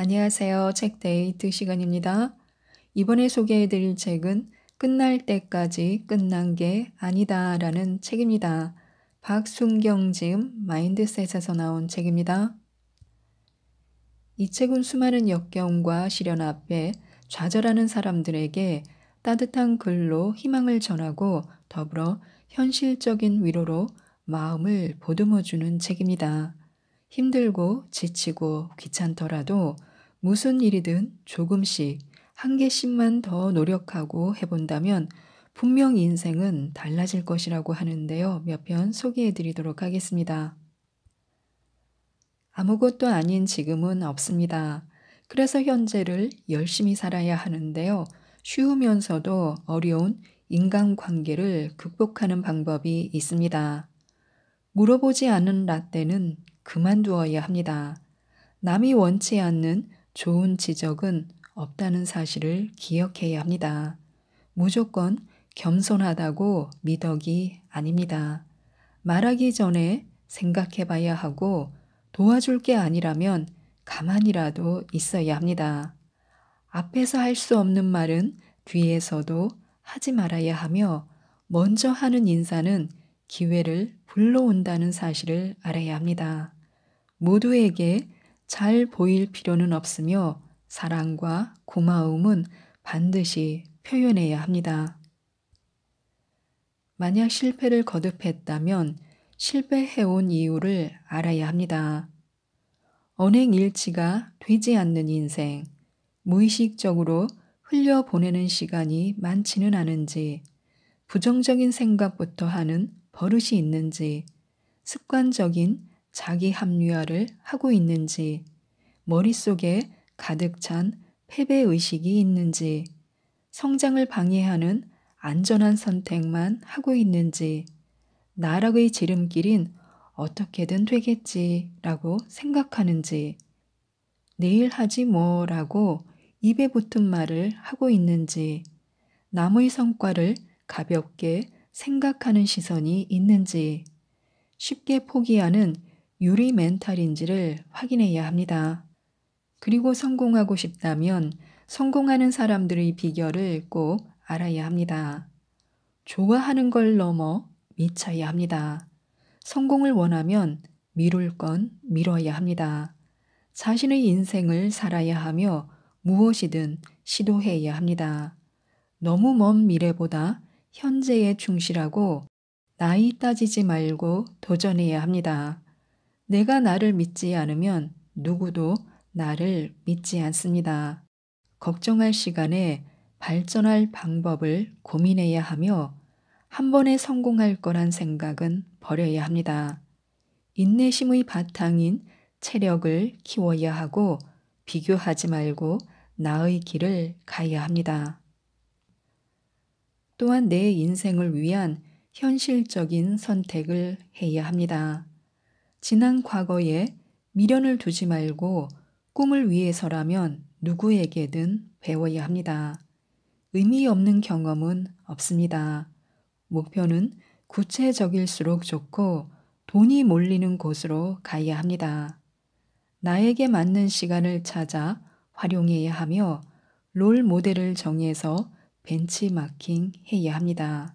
안녕하세요. 책데이트 시간입니다. 이번에 소개해드릴 책은 끝날 때까지 끝난 게 아니다 라는 책입니다. 박순경 지음 마인드셋에서 나온 책입니다. 이 책은 수많은 역경과 시련 앞에 좌절하는 사람들에게 따뜻한 글로 희망을 전하고 더불어 현실적인 위로로 마음을 보듬어주는 책입니다. 힘들고 지치고 귀찮더라도 무슨 일이든 조금씩 한 개씩만 더 노력하고 해본다면 분명 인생은 달라질 것이라고 하는데요. 몇 편 소개해 드리도록 하겠습니다. 아무것도 아닌 지금은 없습니다. 그래서 현재를 열심히 살아야 하는데요. 쉬우면서도 어려운 인간관계를 극복하는 방법이 있습니다. 물어보지 않은 라떼는 그만두어야 합니다. 남이 원치 않는 좋은 지적은 없다는 사실을 기억해야 합니다. 무조건 겸손하다고 미덕이 아닙니다. 말하기 전에 생각해 봐야 하고 도와줄 게 아니라면 가만히라도 있어야 합니다. 앞에서 할 수 없는 말은 뒤에서도 하지 말아야 하며 먼저 하는 인사는 기회를 불러온다는 사실을 알아야 합니다. 모두에게 잘 보일 필요는 없으며 사랑과 고마움은 반드시 표현해야 합니다. 만약 실패를 거듭했다면 실패해온 이유를 알아야 합니다. 언행 일치가 되지 않는 인생, 무의식적으로 흘려보내는 시간이 많지는 않은지, 부정적인 생각부터 하는 버릇이 있는지, 습관적인 자기 합리화를 하고 있는지, 머릿속에 가득 찬 패배의식이 있는지, 성장을 방해하는 안전한 선택만 하고 있는지, 나락의 지름길인 어떻게든 되겠지라고 생각하는지, 내일 하지 뭐라고 입에 붙은 말을 하고 있는지, 남의 성과를 가볍게 생각하는 시선이 있는지, 쉽게 포기하는 유리 멘탈인지를 확인해야 합니다. 그리고 성공하고 싶다면 성공하는 사람들의 비결을 꼭 알아야 합니다. 좋아하는 걸 넘어 미쳐야 합니다. 성공을 원하면 미룰 건 미뤄야 합니다. 자신의 인생을 살아야 하며 무엇이든 시도해야 합니다. 너무 먼 미래보다 현재에 충실하고 나이 따지지 말고 도전해야 합니다. 내가 나를 믿지 않으면 누구도 나를 믿지 않습니다. 걱정할 시간에 발전할 방법을 고민해야 하며 한 번에 성공할 거란 생각은 버려야 합니다. 인내심의 바탕인 체력을 키워야 하고 비교하지 말고 나의 길을 가야 합니다. 또한 내 인생을 위한 현실적인 선택을 해야 합니다. 지난 과거에 미련을 두지 말고 꿈을 위해서라면 누구에게든 배워야 합니다. 의미 없는 경험은 없습니다. 목표는 구체적일수록 좋고 돈이 몰리는 곳으로 가야 합니다. 나에게 맞는 시간을 찾아 활용해야 하며 롤 모델을 정해서 벤치마킹 해야 합니다.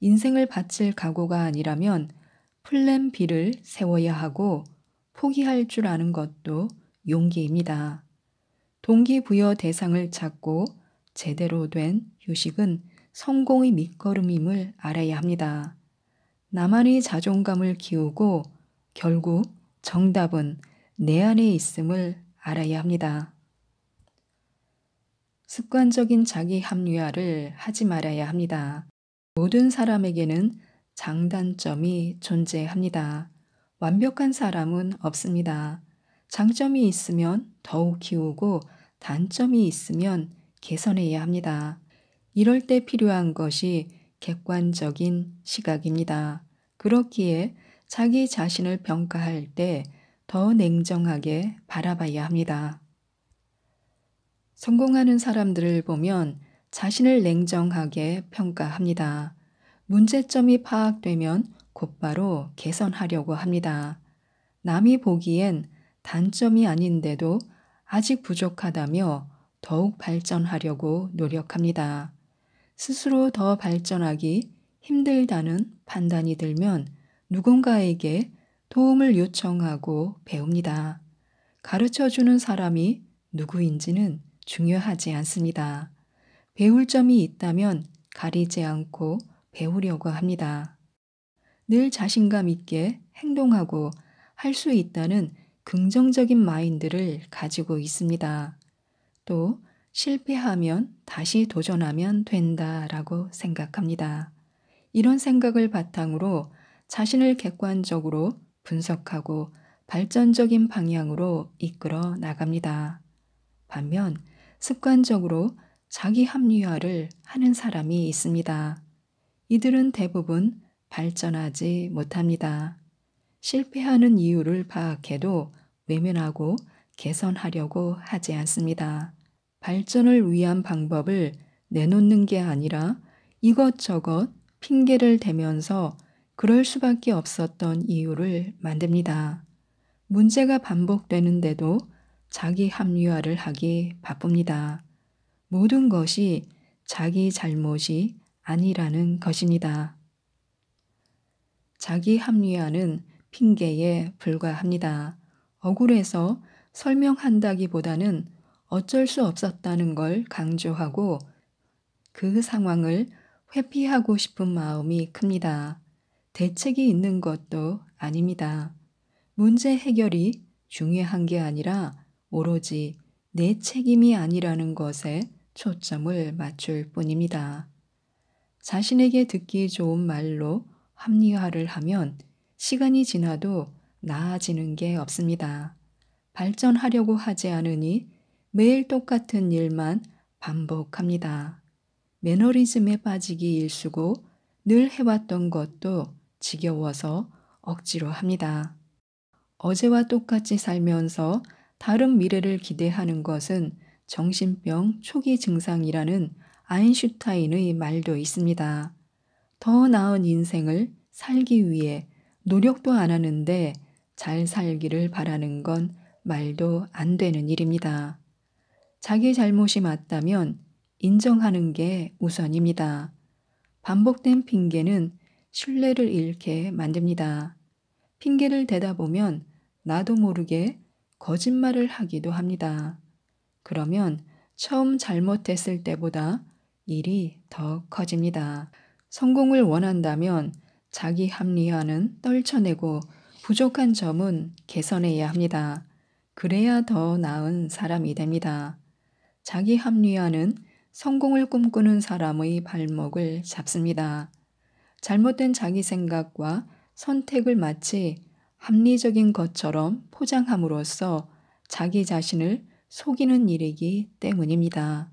인생을 바칠 각오가 아니라면 플랜 B를 세워야 하고 포기할 줄 아는 것도 용기입니다. 동기부여 대상을 찾고 제대로 된 휴식은 성공의 밑거름임을 알아야 합니다. 나만의 자존감을 키우고 결국 정답은 내 안에 있음을 알아야 합니다. 습관적인 자기 합리화를 하지 말아야 합니다. 모든 사람에게는 장단점이 존재합니다. 완벽한 사람은 없습니다. 장점이 있으면 더욱 키우고 단점이 있으면 개선해야 합니다. 이럴 때 필요한 것이 객관적인 시각입니다. 그렇기에 자기 자신을 평가할 때 더 냉정하게 바라봐야 합니다. 성공하는 사람들을 보면 자신을 냉정하게 평가합니다. 문제점이 파악되면 곧바로 개선하려고 합니다. 남이 보기엔 단점이 아닌데도 아직 부족하다며 더욱 발전하려고 노력합니다. 스스로 더 발전하기 힘들다는 판단이 들면 누군가에게 도움을 요청하고 배웁니다. 가르쳐 주는 사람이 누구인지는 중요하지 않습니다. 배울 점이 있다면 가리지 않고 배우려고 합니다. 늘 자신감 있게 행동하고 할 수 있다는 긍정적인 마인드를 가지고 있습니다. 또 실패하면 다시 도전하면 된다라고 생각합니다. 이런 생각을 바탕으로 자신을 객관적으로 분석하고 발전적인 방향으로 이끌어 나갑니다. 반면 습관적으로 자기 합리화를 하는 사람이 있습니다. 이들은 대부분 발전하지 못합니다. 실패하는 이유를 파악해도 외면하고 개선하려고 하지 않습니다. 발전을 위한 방법을 내놓는 게 아니라 이것저것 핑계를 대면서 그럴 수밖에 없었던 이유를 만듭니다. 문제가 반복되는데도 자기 합리화를 하기 바쁩니다. 모든 것이 자기 잘못이 아니라는 것입니다. 자기 합리화는 핑계에 불과합니다. 억울해서 설명한다기보다는 어쩔 수 없었다는 걸 강조하고 그 상황을 회피하고 싶은 마음이 큽니다. 대책이 있는 것도 아닙니다. 문제 해결이 중요한 게 아니라 오로지 내 책임이 아니라는 것에 초점을 맞출 뿐입니다. 자신에게 듣기 좋은 말로 합리화를 하면 시간이 지나도 나아지는 게 없습니다. 발전하려고 하지 않으니 매일 똑같은 일만 반복합니다. 매너리즘에 빠지기 일쑤고 늘 해왔던 것도 지겨워서 억지로 합니다. 어제와 똑같이 살면서 다른 미래를 기대하는 것은 정신병 초기 증상이라는 아인슈타인의 말도 있습니다. 더 나은 인생을 살기 위해 노력도 안 하는데 잘 살기를 바라는 건 말도 안 되는 일입니다. 자기 잘못이 맞다면 인정하는 게 우선입니다. 반복된 핑계는 신뢰를 잃게 만듭니다. 핑계를 대다 보면 나도 모르게 거짓말을 하기도 합니다. 그러면 처음 잘못했을 때보다 일이 더 커집니다. 성공을 원한다면 자기 합리화는 떨쳐내고 부족한 점은 개선해야 합니다. 그래야 더 나은 사람이 됩니다. 자기 합리화는 성공을 꿈꾸는 사람의 발목을 잡습니다. 잘못된 자기 생각과 선택을 마치 합리적인 것처럼 포장함으로써 자기 자신을 속이는 일이기 때문입니다.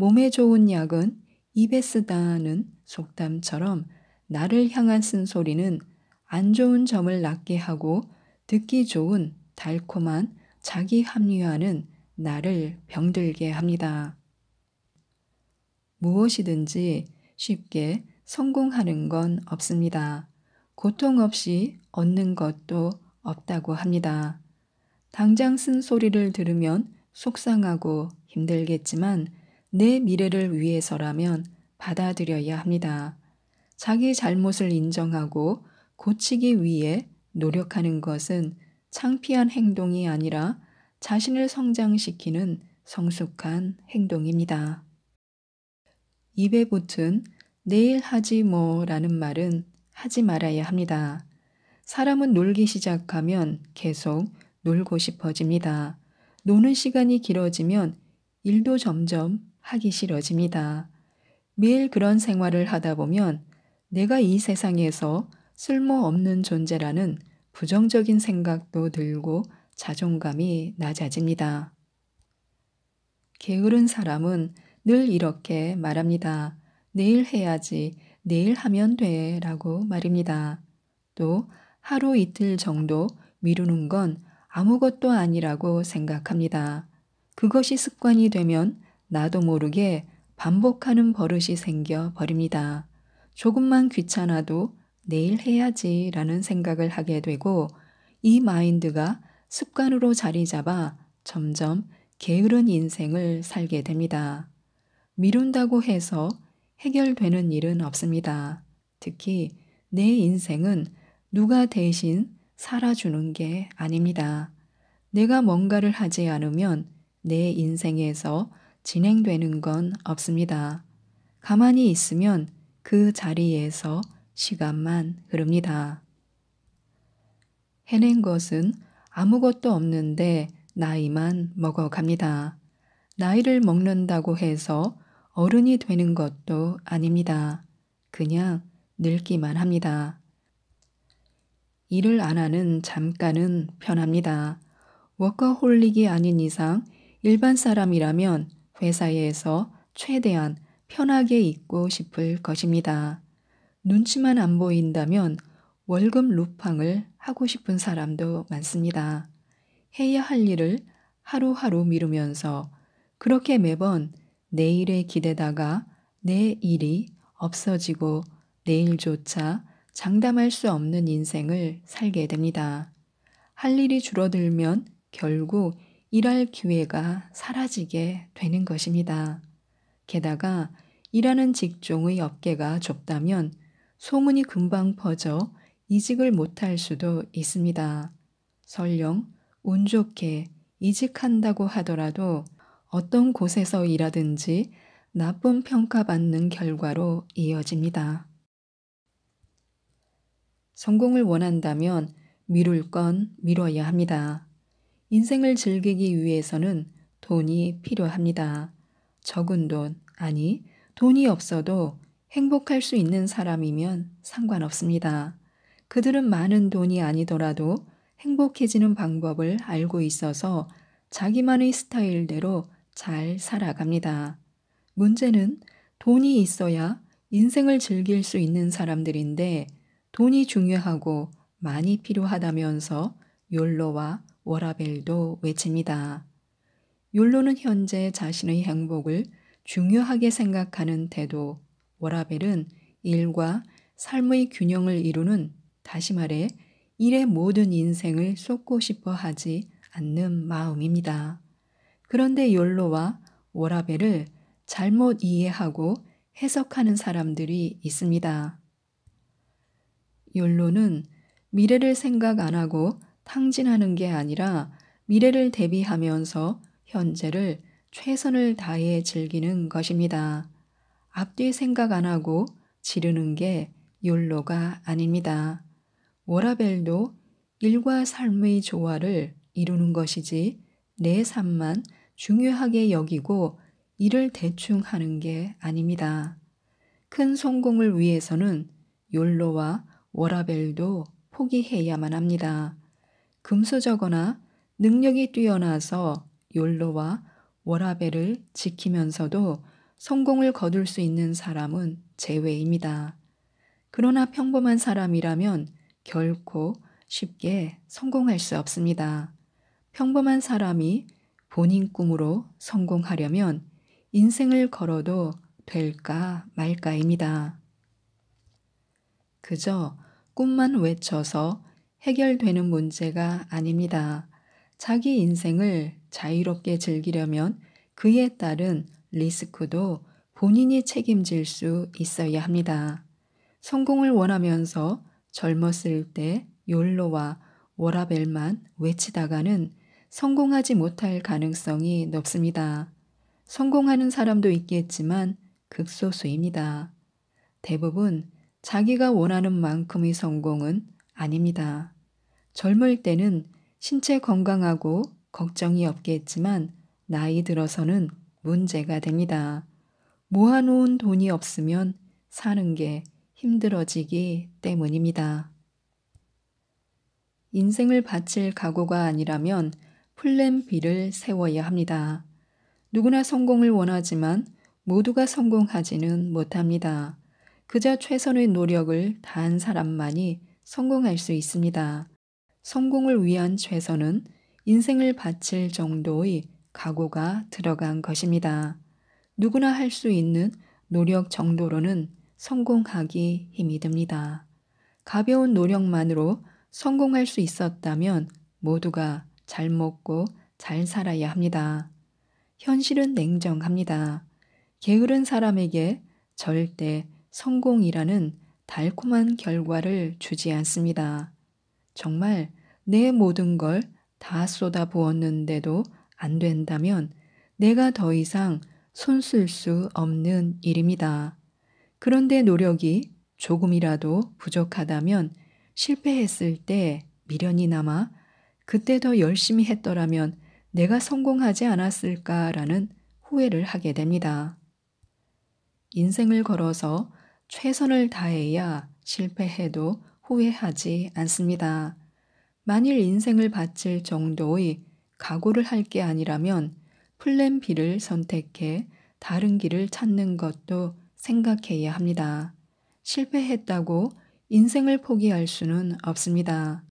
몸에 좋은 약은 입에 쓰다는 속담처럼 나를 향한 쓴소리는 안 좋은 점을 낫게 하고 듣기 좋은 달콤한 자기 합리화는 나를 병들게 합니다. 무엇이든지 쉽게 성공하는 건 없습니다. 고통 없이 얻는 것도 없다고 합니다. 당장 쓴 소리를 들으면 속상하고 힘들겠지만 내 미래를 위해서라면 받아들여야 합니다. 자기 잘못을 인정하고 고치기 위해 노력하는 것은 창피한 행동이 아니라 자신을 성장시키는 성숙한 행동입니다. 입에 붙은 내일 하지 뭐 라는 말은 하지 말아야 합니다. 사람은 놀기 시작하면 계속 놀고 싶어집니다. 노는 시간이 길어지면 일도 점점 하기 싫어집니다. 매일 그런 생활을 하다 보면 내가 이 세상에서 쓸모없는 존재라는 부정적인 생각도 들고 자존감이 낮아집니다. 게으른 사람은 늘 이렇게 말합니다. 내일 해야지, 내일 하면 돼 라고 말입니다. 또 하루 이틀 정도 미루는 건 아무것도 아니라고 생각합니다. 그것이 습관이 되면 나도 모르게 반복하는 버릇이 생겨 버립니다. 조금만 귀찮아도 내일 해야지 라는 생각을 하게 되고 이 마인드가 습관으로 자리 잡아 점점 게으른 인생을 살게 됩니다. 미룬다고 해서 해결되는 일은 없습니다. 특히 내 인생은 누가 대신 살아주는 게 아닙니다. 내가 뭔가를 하지 않으면 내 인생에서 진행되는 건 없습니다. 가만히 있으면 그 자리에서 시간만 흐릅니다. 해낸 것은 아무것도 없는데 나이만 먹어갑니다. 나이를 먹는다고 해서 어른이 되는 것도 아닙니다. 그냥 늙기만 합니다. 일을 안 하는 잠깐은 편합니다. 워커홀릭이 아닌 이상 일반 사람이라면 회사에서 최대한 편하게 있고 싶을 것입니다. 눈치만 안 보인다면 월급 루팡을 하고 싶은 사람도 많습니다. 해야 할 일을 하루하루 미루면서 그렇게 매번 내일에 기대다가 내 일이 없어지고 내일조차 장담할 수 없는 인생을 살게 됩니다. 할 일이 줄어들면 결국 일할 기회가 사라지게 되는 것입니다. 게다가 일하는 직종의 업계가 좁다면 소문이 금방 퍼져 이직을 못할 수도 있습니다. 설령 운 좋게 이직한다고 하더라도 어떤 곳에서 일하든지 나쁜 평가받는 결과로 이어집니다. 성공을 원한다면 미룰 건 미뤄야 합니다. 인생을 즐기기 위해서는 돈이 필요합니다. 적은 돈, 아니 돈이 없어도 행복할 수 있는 사람이면 상관없습니다. 그들은 많은 돈이 아니더라도 행복해지는 방법을 알고 있어서 자기만의 스타일대로 잘 살아갑니다. 문제는 돈이 있어야 인생을 즐길 수 있는 사람들인데 돈이 중요하고 많이 필요하다면서 욜로와 워라벨도 외칩니다. 욜로는 현재 자신의 행복을 중요하게 생각하는 태도, 워라벨은 일과 삶의 균형을 이루는 다시 말해 일의 모든 인생을 쏟고 싶어 하지 않는 마음입니다. 그런데 욜로와 워라벨을 잘못 이해하고 해석하는 사람들이 있습니다. 욜로는 미래를 생각 안 하고 상진하는게 아니라 미래를 대비하면서 현재를 최선을 다해 즐기는 것입니다. 앞뒤 생각 안 하고 지르는 게 욜로가 아닙니다. 워라벨도 일과 삶의 조화를 이루는 것이지 내 삶만 중요하게 여기고 일을 대충 하는 게 아닙니다. 큰 성공을 위해서는 욜로와 워라벨도 포기해야만 합니다. 금수저거나 능력이 뛰어나서 욜로와 워라벨을 지키면서도 성공을 거둘 수 있는 사람은 제외입니다. 그러나 평범한 사람이라면 결코 쉽게 성공할 수 없습니다. 평범한 사람이 본인 꿈으로 성공하려면 인생을 걸어도 될까 말까입니다. 그저 꿈만 외쳐서 해결되는 문제가 아닙니다. 자기 인생을 자유롭게 즐기려면 그에 따른 리스크도 본인이 책임질 수 있어야 합니다. 성공을 원하면서 젊었을 때 욜로와 워라벨만 외치다가는 성공하지 못할 가능성이 높습니다. 성공하는 사람도 있겠지만 극소수입니다. 대부분 자기가 원하는 만큼의 성공은 아닙니다. 젊을 때는 신체 건강하고 걱정이 없겠지만 나이 들어서는 문제가 됩니다. 모아놓은 돈이 없으면 사는 게 힘들어지기 때문입니다. 인생을 바칠 각오가 아니라면 플랜 B를 세워야 합니다. 누구나 성공을 원하지만 모두가 성공하지는 못합니다. 그저 최선의 노력을 다한 사람만이 성공할 수 있습니다. 성공을 위한 최선은 인생을 바칠 정도의 각오가 들어간 것입니다. 누구나 할 수 있는 노력 정도로는 성공하기 힘이 듭니다. 가벼운 노력만으로 성공할 수 있었다면 모두가 잘 먹고 잘 살아야 합니다. 현실은 냉정합니다. 게으른 사람에게 절대 성공이라는 달콤한 결과를 주지 않습니다. 정말 내 모든 걸 다 쏟아 부었는데도 안 된다면 내가 더 이상 손 쓸 수 없는 일입니다. 그런데 노력이 조금이라도 부족하다면 실패했을 때 미련이 남아 그때 더 열심히 했더라면 내가 성공하지 않았을까라는 후회를 하게 됩니다. 인생을 걸어서 최선을 다해야 실패해도 후회하지 않습니다. 만일 인생을 바칠 정도의 각오를 할 게 아니라면 플랜 B를 선택해 다른 길을 찾는 것도 생각해야 합니다. 실패했다고 인생을 포기할 수는 없습니다.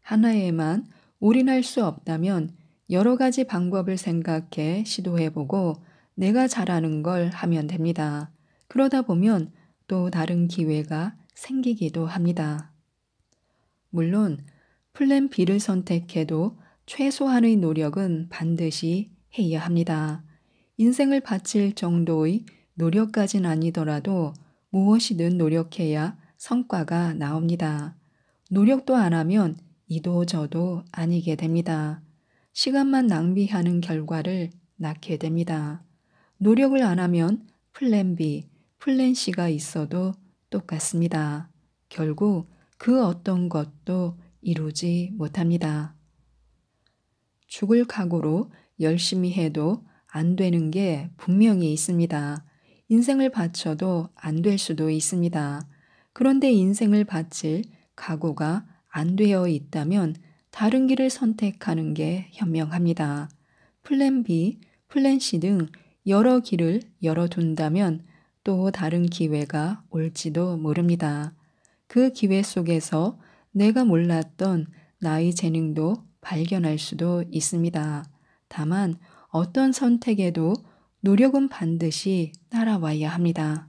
하나에만 올인할 수 없다면 여러 가지 방법을 생각해 시도해보고 내가 잘하는 걸 하면 됩니다. 그러다 보면 또 다른 기회가 생기기도 합니다. 물론 플랜 B를 선택해도 최소한의 노력은 반드시 해야 합니다. 인생을 바칠 정도의 노력까진 아니더라도 무엇이든 노력해야 성과가 나옵니다. 노력도 안 하면 이도 저도 아니게 됩니다. 시간만 낭비하는 결과를 낳게 됩니다. 노력을 안 하면 플랜 B, 플랜 C가 있어도 똑같습니다. 결국 그 어떤 것도 이루지 못합니다. 죽을 각오로 열심히 해도 안 되는 게 분명히 있습니다. 인생을 바쳐도 안 될 수도 있습니다. 그런데 인생을 바칠 각오가 안 되어 있다면 다른 길을 선택하는 게 현명합니다. 플랜 B, 플랜 C 등 여러 길을 열어둔다면 또 다른 기회가 올지도 모릅니다. 그 기회 속에서 내가 몰랐던 나의 재능도 발견할 수도 있습니다. 다만 어떤 선택에도 노력은 반드시 따라와야 합니다.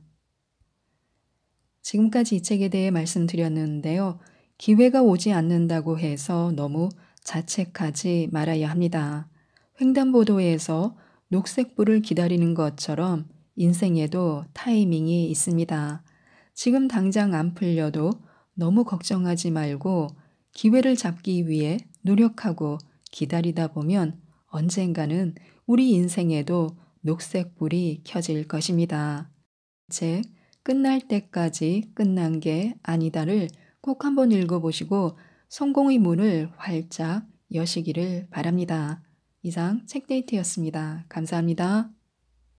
지금까지 이 책에 대해 말씀드렸는데요. 기회가 오지 않는다고 해서 너무 자책하지 말아야 합니다. 횡단보도에서 녹색불을 기다리는 것처럼 인생에도 타이밍이 있습니다. 지금 당장 안 풀려도 너무 걱정하지 말고 기회를 잡기 위해 노력하고 기다리다 보면 언젠가는 우리 인생에도 녹색불이 켜질 것입니다. 책, 끝날 때까지 끝난 게 아니다를 꼭 한번 읽어보시고 성공의 문을 활짝 여시기를 바랍니다. 이상 책데이트였습니다. 감사합니다.